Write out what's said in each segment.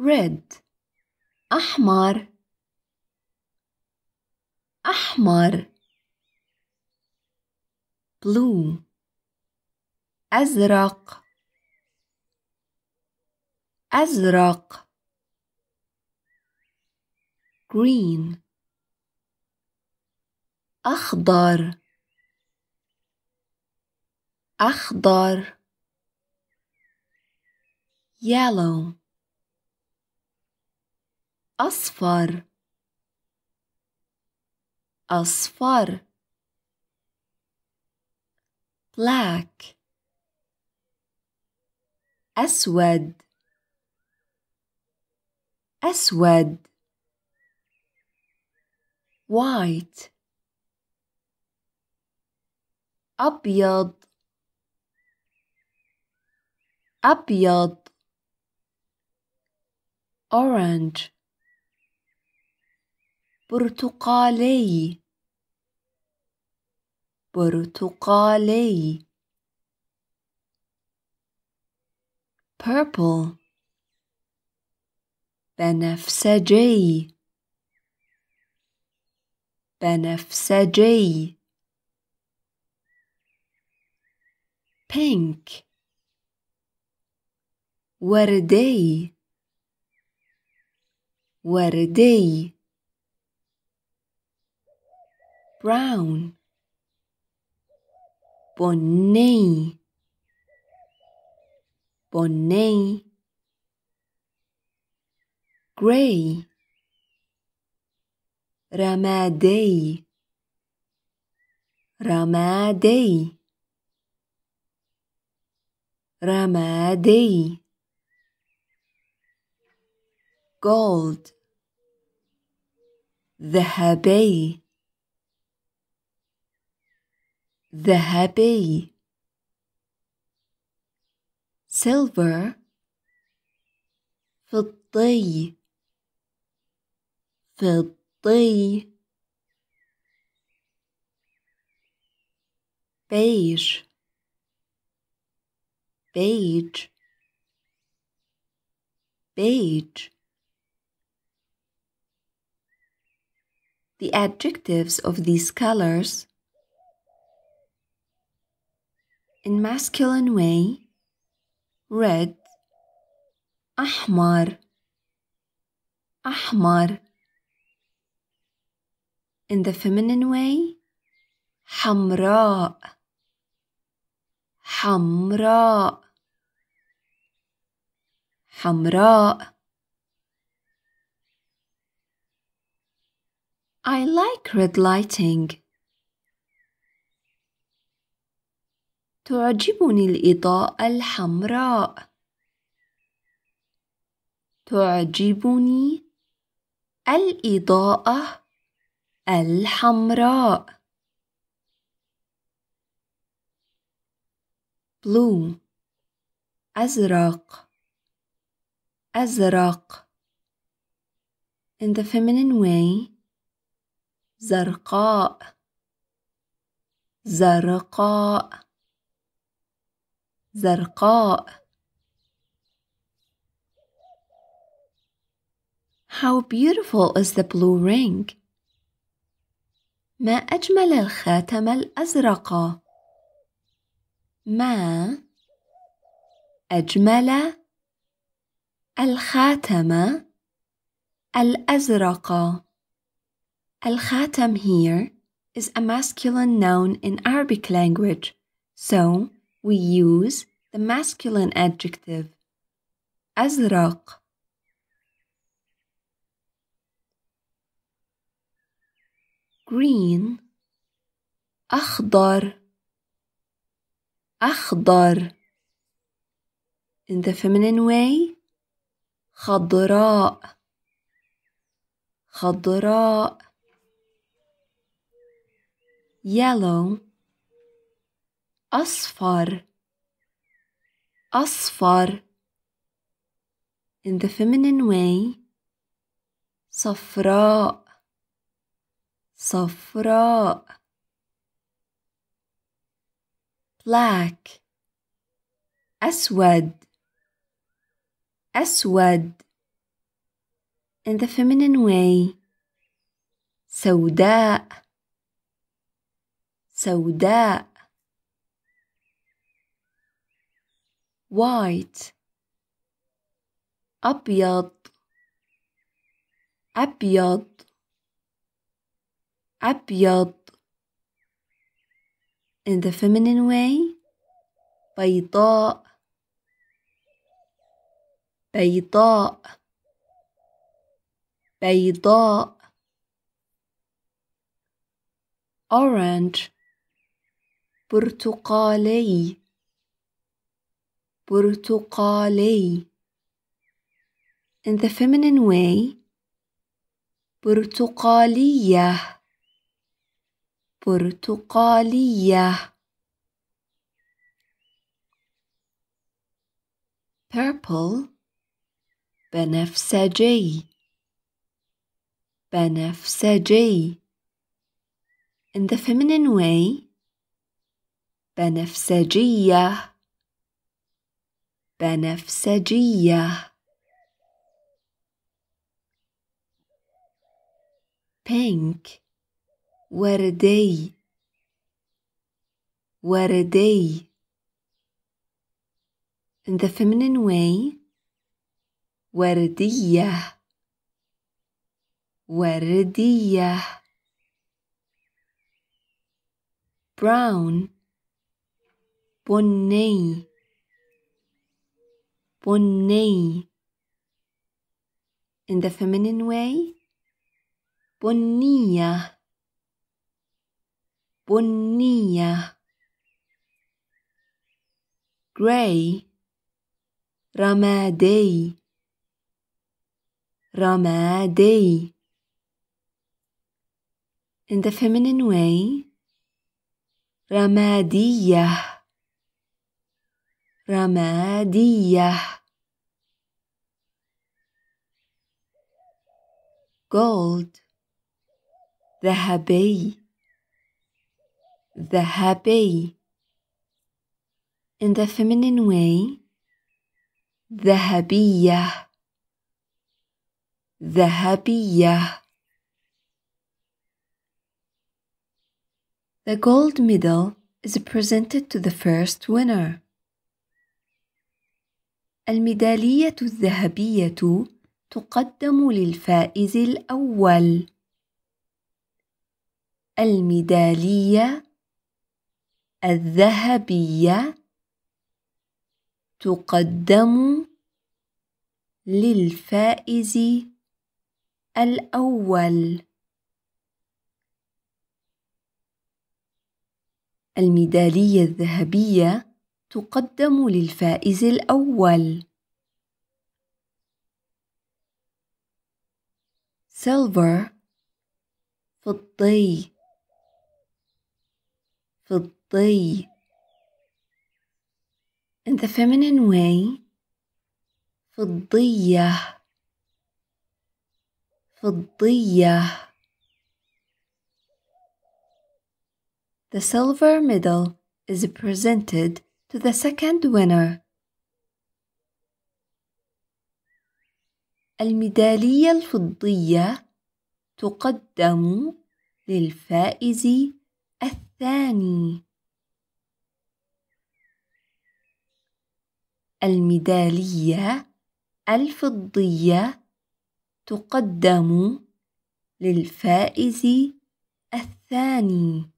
red أحمر أحمر blue أزرق أزرق green أخضر أخضر yellow أصفر أصفر black أسود أسود white أبيض أبيض orange برتقالي برتقالي purple بنفسجي بنفسجي pink وردي وردي brown Bonnet Bonnet Gray Ramadei Ramadei Ramadei Gold ذهبي ذهبي silver فضي فضي beige beige beige The adjectives of these colors in masculine way red أحمر أحمر in the feminine way حمراء حمراء حمراء I like red lighting تعجبني الإضاءة الحمراء تعجبني الإضاءة الحمراء blue أزرق أزرق in the feminine way زرقاء زرقاء زرقاء How beautiful is the blue ring ما أجمل الخاتم الأزرق ما أجمل الخاتم الأزرق الخاتم here is a masculine noun in Arabic language so we use the masculine adjective Azraq. green أخضر أخضر in the feminine way خضراء خضراء yellow Asfar, asfar. in the feminine way safra, safra. black aswad, aswad. in the feminine way سوداء سوداء white أبيض أبيض أبيض in the feminine way بيضاء بيضاء بيضاء orange برتقالي برتقالي in the feminine way برتقالية برتقالية purple بنفسجي بنفسجي in the feminine way بنفسجية بنفسجية pink وردي وردي in the feminine way وردية وردية brown بني بني in the feminine way بنية بنية gray رمادي رمادي in the feminine way Ramadiyah. رمادية gold ذهبي ذهبي in the feminine way ذهبية ذهبية The gold medal is presented to the first winner. الميدالية الذهبية تقدم للفائز الأول الميدالية الذهبية تقدم للفائز الأول الميدالية الذهبية تقدم للفائز الأول. silver فضي فضي in the feminine way فضية فضية The silver medal is presented to the second winner. الميدالية الفضية تقدم للفائز الثاني. الميدالية الفضية تقدم للفائز الثاني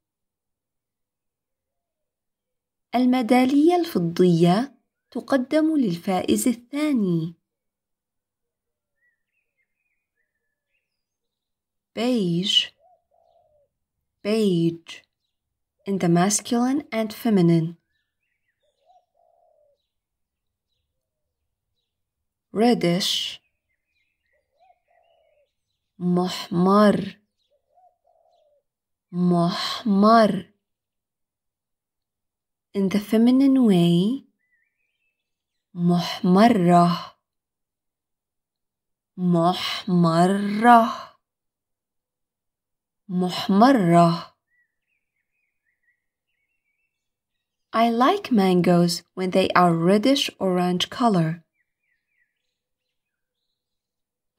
الميدالية الفضية تقدم للفائز الثاني. beige beige in the masculine and feminine reddish محمر محمر in the feminine way محمرة محمرة محمرة I like mangoes when they are reddish orange color.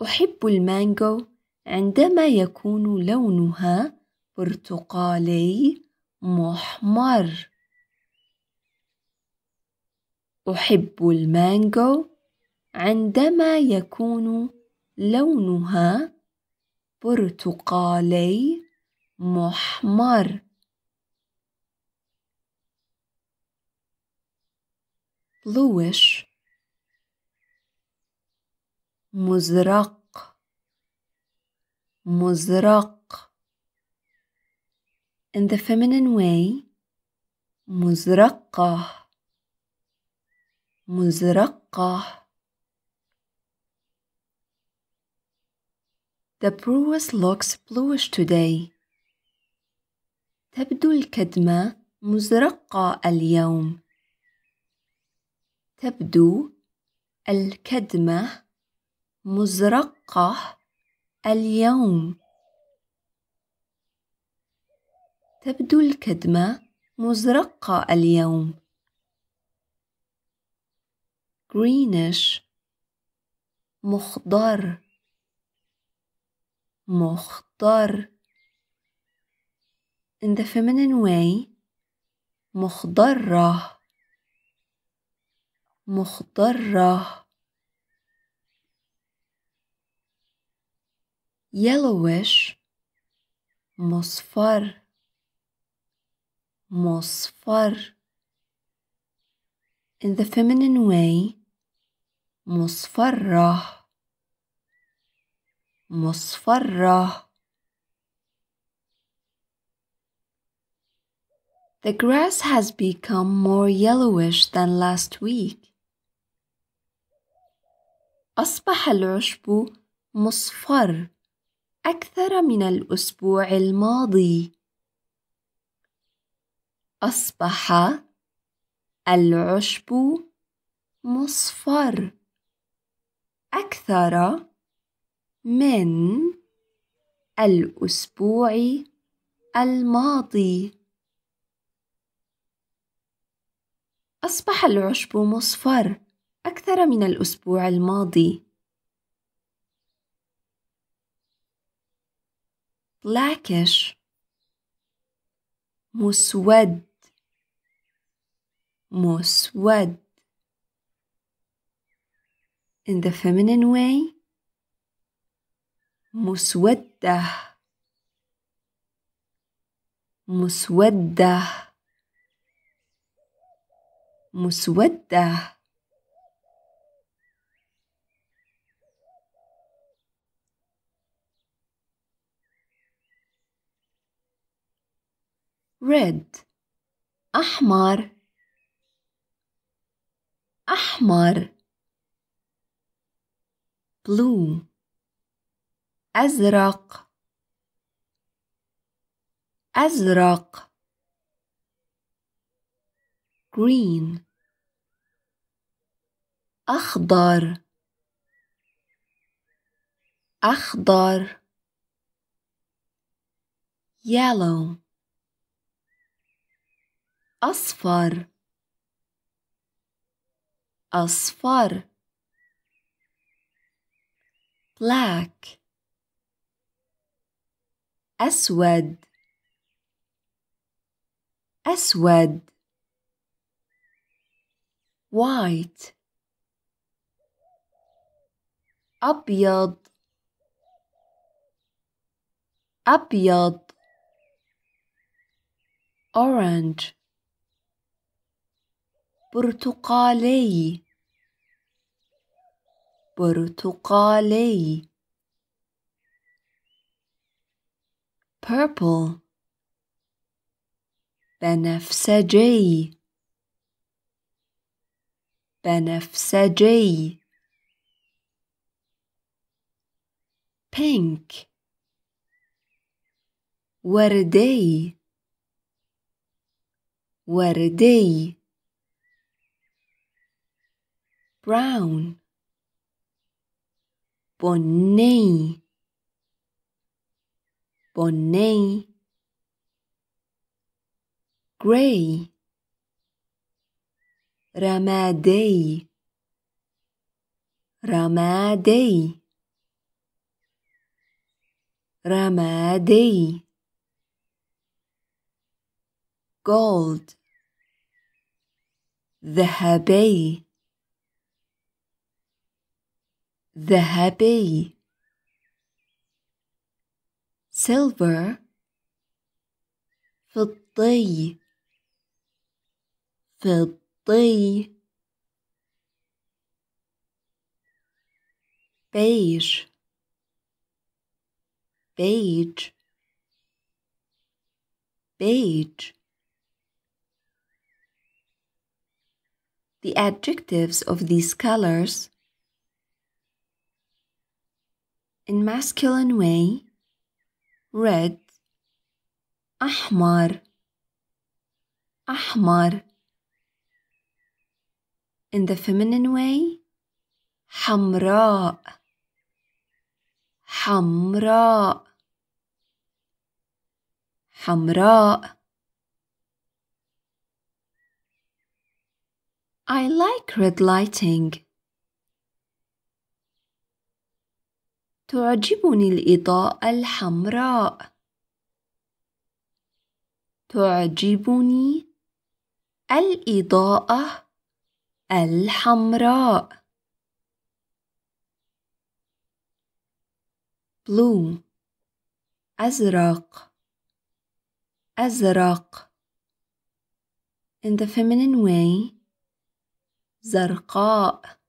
أحب المانجو عندما يكون لونها برتقالي محمر. أحب المانجو عندما يكون لونها برتقالي محمر bluish مزرق مزرق in the feminine way مزرقه مزرقة The bruise looks bluish today. تبدو الكدمة مزرقة اليوم. تبدو الكدمة مزرقة اليوم. تبدو الكدمة مزرقة اليوم. greenish مخضر مخضر in the feminine way مخضرة مخضرة yellowish مصفر مصفر in the feminine way مصفرة مصفرة The grass has become more yellowish than last week. أصبح العشب مصفر أكثر من الأسبوع الماضي. أصبح العشب مصفر أكثر من الأسبوع الماضي أصبح العشب مصفر أكثر من الأسبوع الماضي بلاكش مسود مسود in the feminine way مسودة مسودة مسودة red أحمر أحمر blue أزرق أزرق green أخضر أخضر yellow أصفر أصفر black أسود أسود white أبيض أبيض orange برتقالي برتقالي purple بنفسجي بنفسجي pink وردي وردي brown Bonnet. Bonnet. Gray. ramaday, ramaday, ramaday, gold ذهبي ذهبي silver فضي فضي beige beige beige The adjectives of these colors in masculine way red أحمر أحمر in the feminine way حمراء حمراء حمراء I like red lighting تعجبني الإضاءة الحمراء تعجبني الإضاءة الحمراء blue أزرق أزرق in the feminine way زرقاء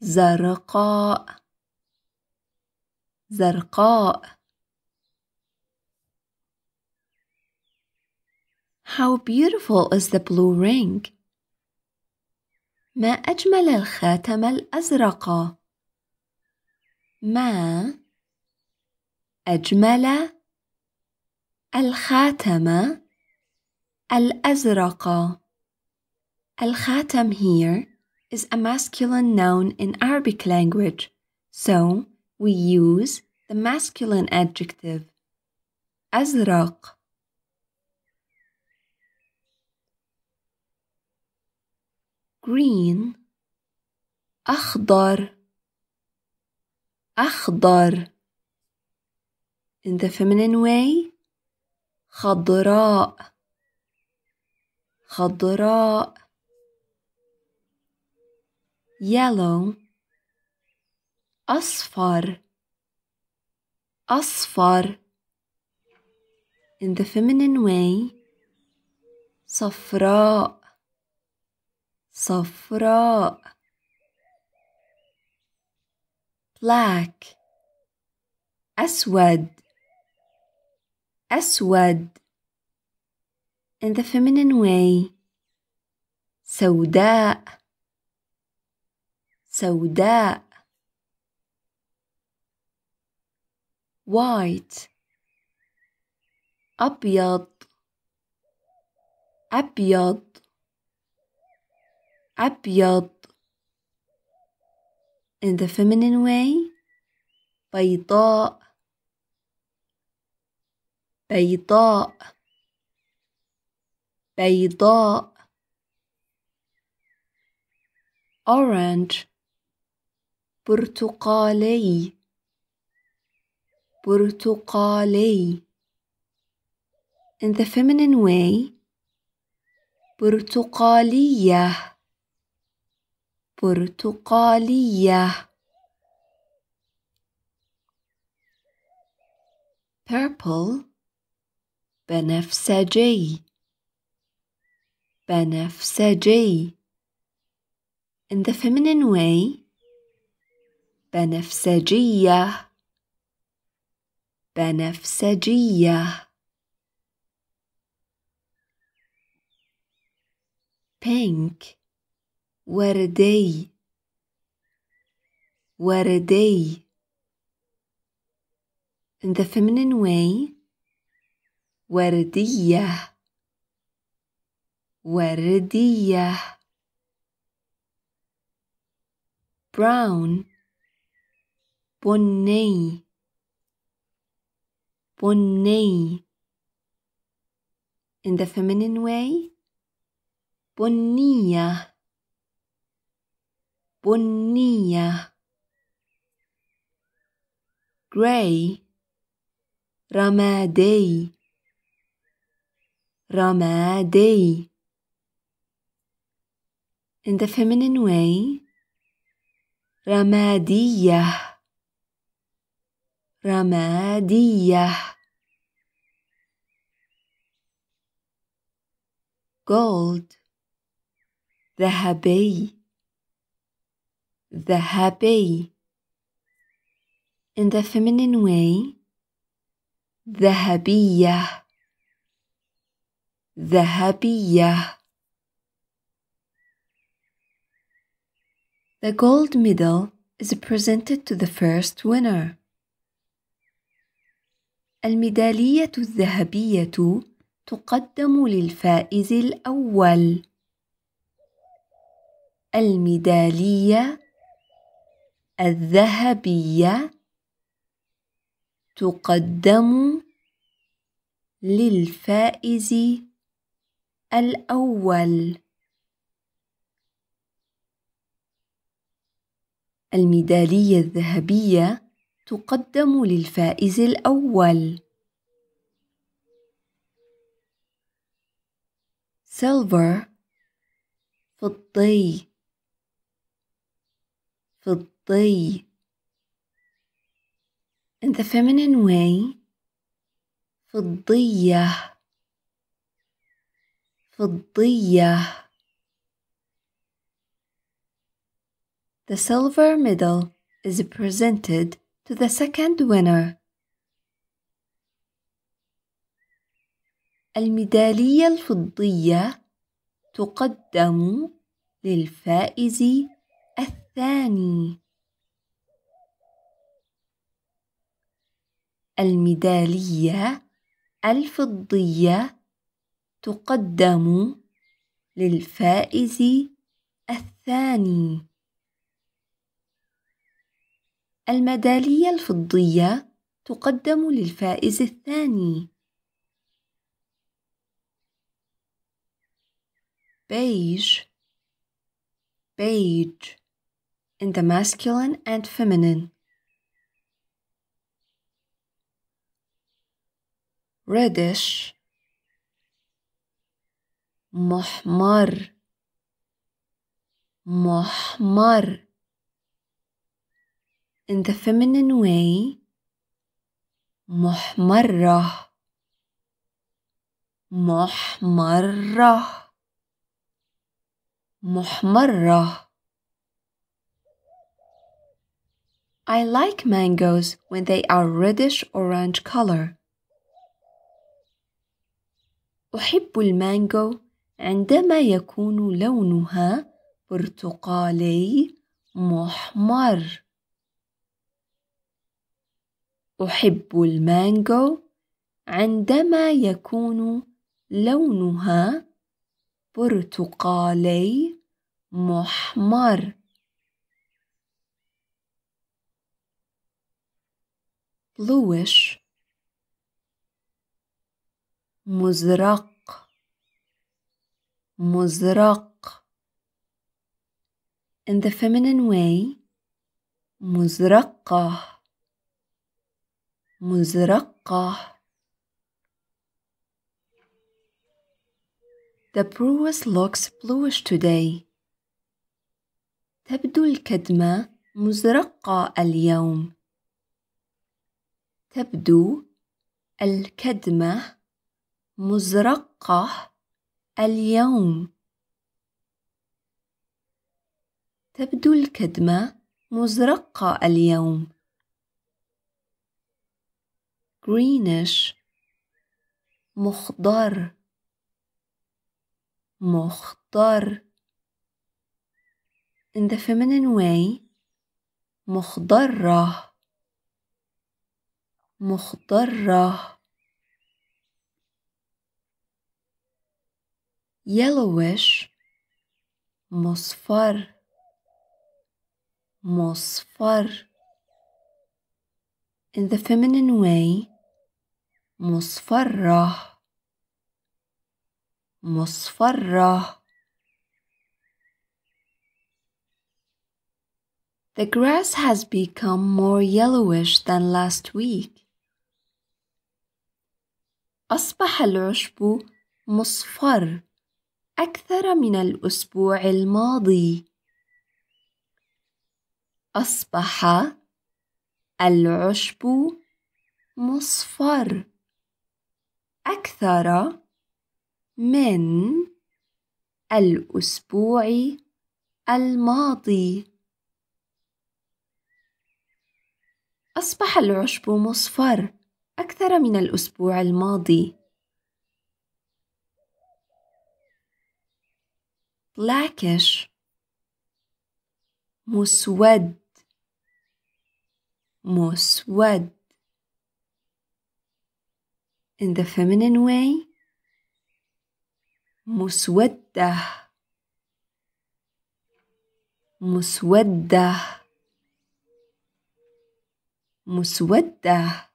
زرقاء زرقاء How beautiful is the blue ring! ما أجمل الخاتم الأزرق. ما أجمل الخاتم الأزرق. الخاتم here is a masculine noun in Arabic language, so we use The masculine adjective أزرق green أخضر أخضر in the feminine way خضراء خضراء yellow أصفر أصفر in the feminine way صفراء صفراء black Aswad. Aswad. in the feminine way سوداء سوداء white أبيض أبيض أبيض in the feminine way بيضاء بيضاء بيضاء orange برتقالي برتقالي in the feminine way برتقالية برتقالية purple بنفسجي بنفسجي in the feminine way بنفسجيه بنفسجية pink وردي وردي in the feminine way وردية وردية brown بني بني in the feminine way بنية بنية gray رمادي رمادي in the feminine way Ramadiyah. رمادية gold ذهبي ذهبي in the feminine way ذهبية ذهبية The gold medal is presented to the first winner. الميدالية الذهبية تقدم للفائز الأول الميدالية الذهبية تقدم للفائز الأول الميدالية الذهبية تقدم للفائز الأول. silver فضي فضي In the feminine way فضية فضية The silver medal is presented to the second winner. الميدالية الفضية تقدم للفائز الثاني. الميدالية الفضية تقدم للفائز الثاني الميدالية الفضية تقدم للفائز الثاني. beige beige in the masculine and feminine reddish محمر محمر in the feminine way محمرة محمرة محمرة I like mangoes when they are reddish orange color. أحب المانجو عندما يكون لونها برتقالي محمر. أحب المانجو عندما يكون لونها برتقالي محمر bluish مزرق مزرق in the feminine way مزرقه مزرقة The bruise looks bluish today. تبدو الكدمة مزرقة اليوم. تبدو الكدمة مزرقة اليوم. تبدو الكدمة مزرقة اليوم. greenish مخضر مخضر in the feminine way مخضرة مخضرة yellowish مصفر مصفر in the feminine way مصفرة مصفرة The grass has become more yellowish than last week. أصبح العشب مصفر أكثر من الأسبوع الماضي. أصبح العشب مصفر أكثر من الأسبوع الماضي أصبح العشب مصفر أكثر من الأسبوع الماضي بلاكش مسود مسود in the feminine way مسودة مسودة مسودة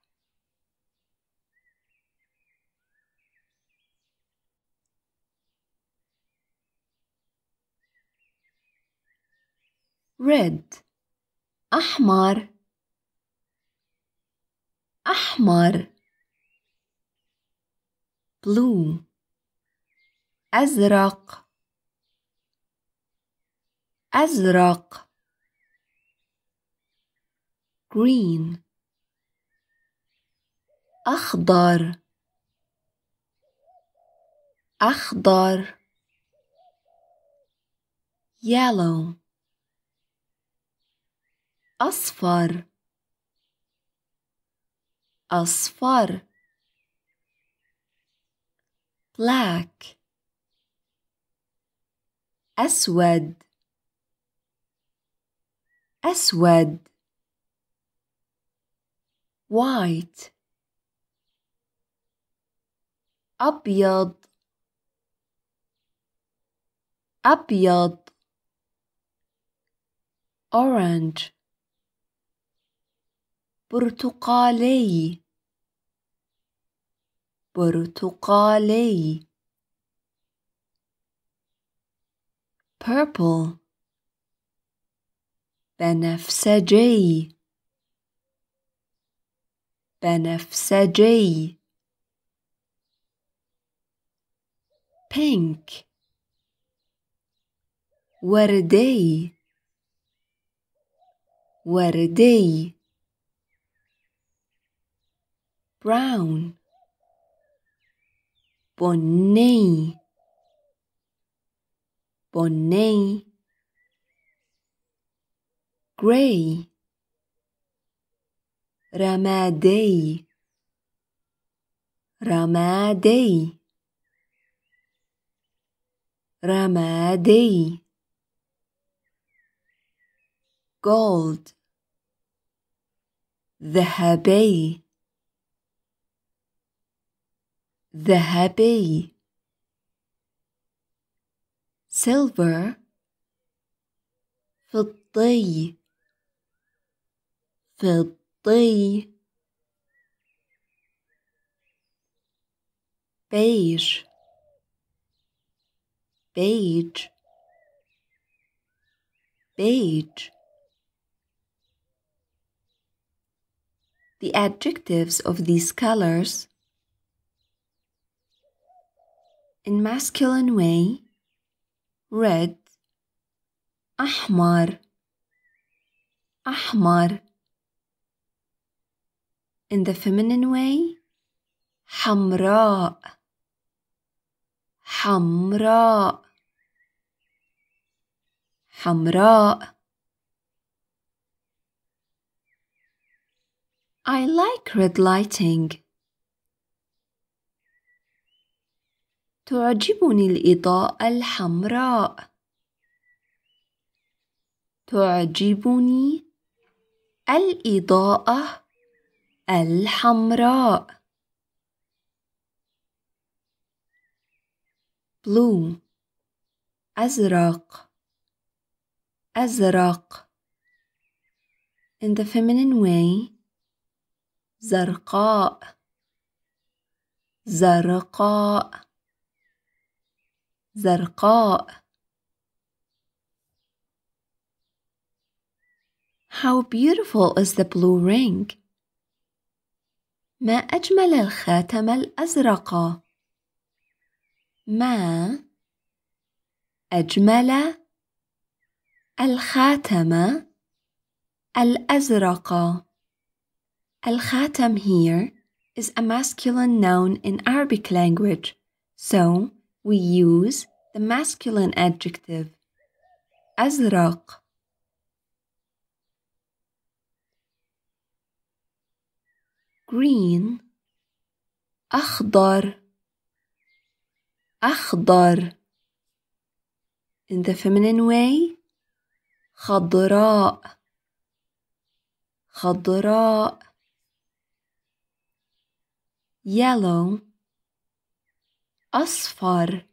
red أحمر أحمر blue أزرق أزرق green أخضر أخضر yellow أصفر أصفر black أسود أسود white أبيض أبيض orange برتقالي برتقالي purple بنفسجي بنفسجي pink وردي وردي brown Bonnet. Bonnet. Gray. Ramadei. Ramadei. Ramadei. Gold. The habay. ذهبي silver فضي فضي beige beige beige The adjectives of these colors in masculine way red أحمر أحمر in the feminine way حمراء حمراء حمراء I like red lighting تعجبني الإضاءة الحمراء تعجبني الإضاءة الحمراء blue أزرق أزرق in the feminine way زرقاء زرقاء زرقاء How beautiful is the blue ring ما أجمل الخاتم الأزرق ما أجمل الخاتم الأزرق الخاتم here is a masculine noun in Arabic language so we use the masculine adjective azraq. green أخضر أخضر in the feminine way خضراء خضراء yellow أصفر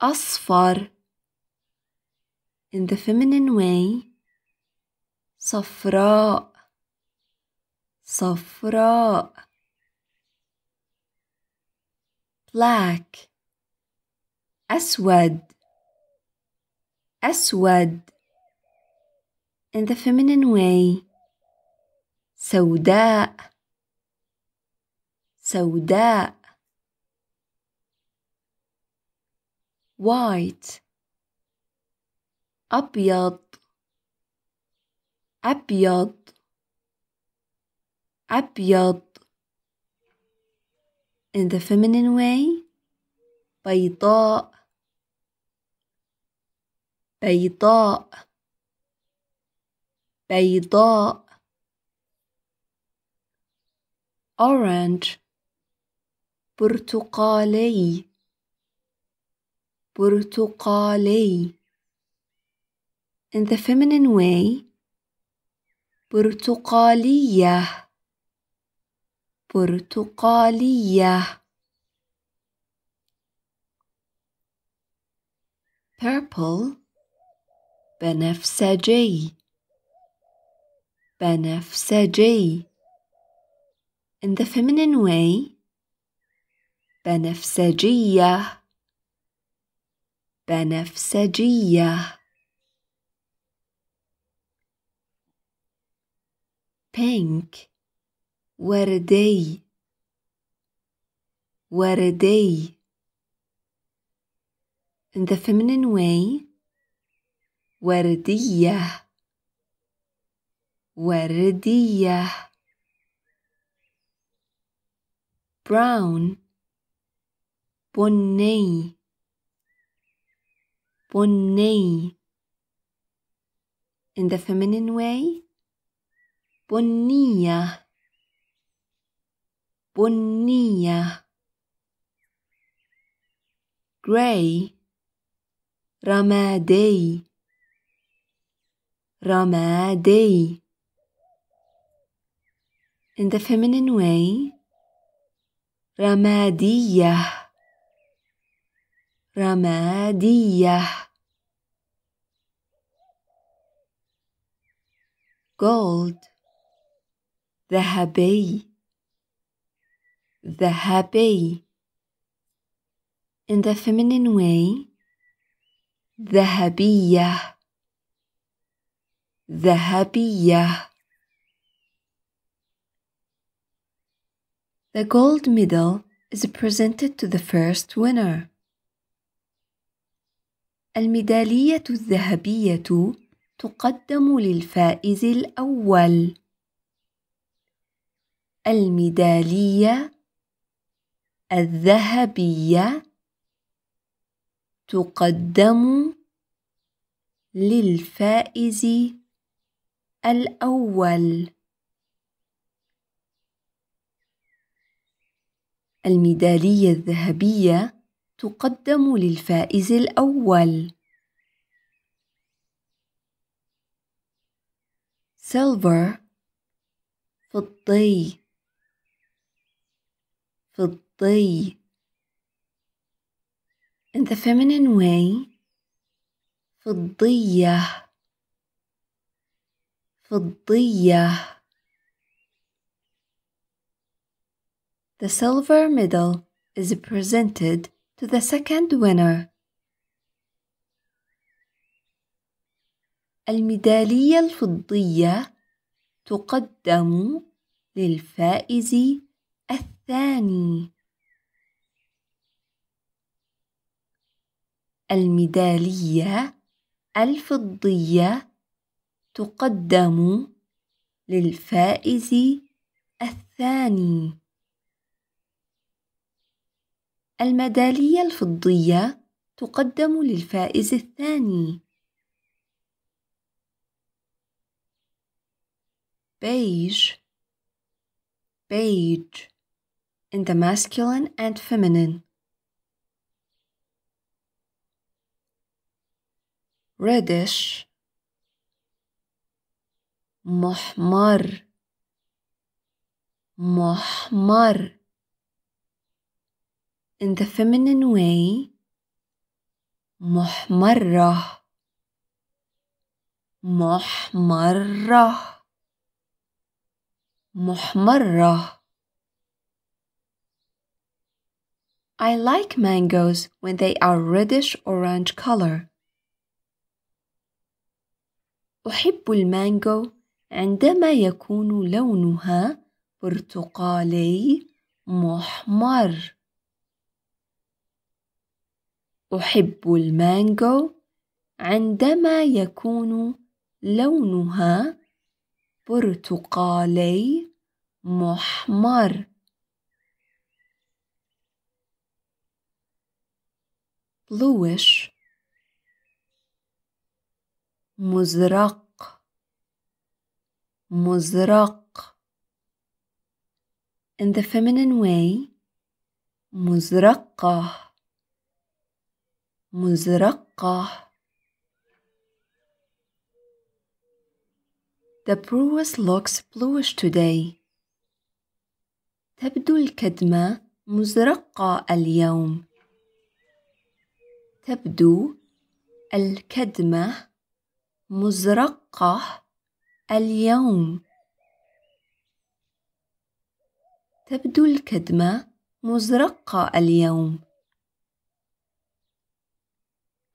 أصفر In the feminine way صفراء صفراء black أسود أسود in the feminine way سوداء سوداء white أبيض أبيض أبيض in the feminine way بيضاء بيضاء بيضاء orange برتقالي برتقالي in the feminine way برتقالية برتقالية purple بنفسجي بنفسجي in the feminine way بنفسجية بنفسجية pink وردي وردي in the feminine way وردية وردية brown بني بني in the feminine way بنية بنية gray رمادي رمادي in the feminine way Ramadiyah. رمادية gold ذهبي ذهبي in the feminine way ذهبية ذهبية The gold medal is presented to the first winner. الميدالية الذهبية تقدم للفائز الأول الميدالية الذهبية تقدم للفائز الأول الميدالية الذهبية تقدم للفائز الأول. silver فضي فضي In the feminine way فضية فضية The silver medal is presented to the second winner. الميدالية الفضية تقدم للفائز الثاني. الميدالية الفضية تقدم للفائز الثاني الميدالية الفضية تقدم للفائز الثاني. beige beige in the masculine and feminine reddish محمر محمر in the feminine way محمرة محمرة محمرة I like mangoes when they are reddish orange color. أحب المانجو عندما يكون لونها برتقالي محمر. أحب المانجو عندما يكون لونها برتقالي محمر bluish مزرق مزرق in the feminine way مزرقه مزرقة The bruise looks bluish today. تبدو الكدمة مزرقة اليوم. تبدو الكدمة مزرقة اليوم. تبدو الكدمة مزرقة اليوم.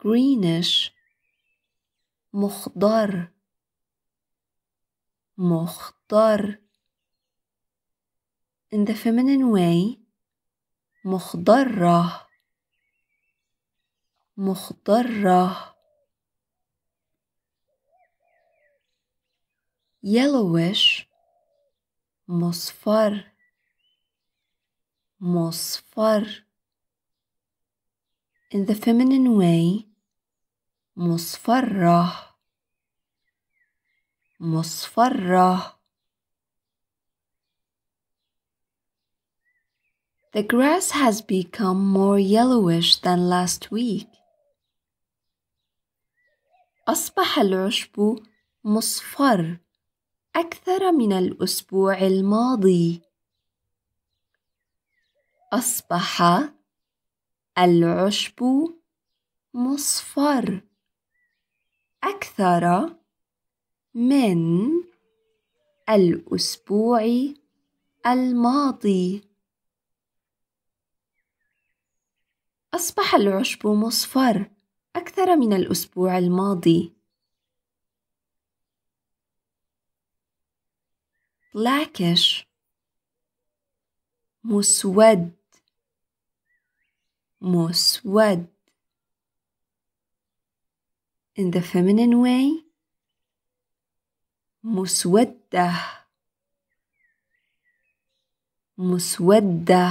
greenish مخضر مخضر in the feminine way مخضرة مخضرة yellowish مصفر مصفر in the feminine way مصفرة مصفرة The grass has become more yellowish than last week. أصبح العشب مصفر أكثر من الأسبوع الماضي. أصبح العشب مصفر أكثر من الأسبوع الماضي أصبح العشب مصفر أكثر من الأسبوع الماضي بلاكش مسود مسود in the feminine way مسودة مسودة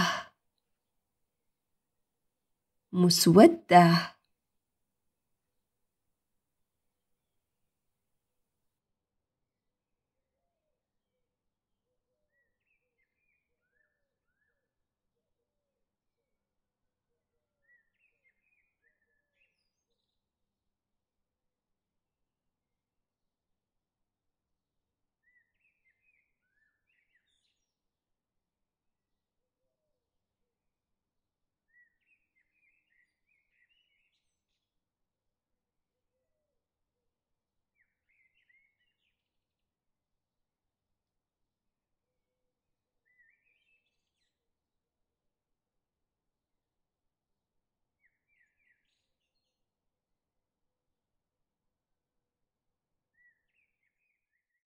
مسودة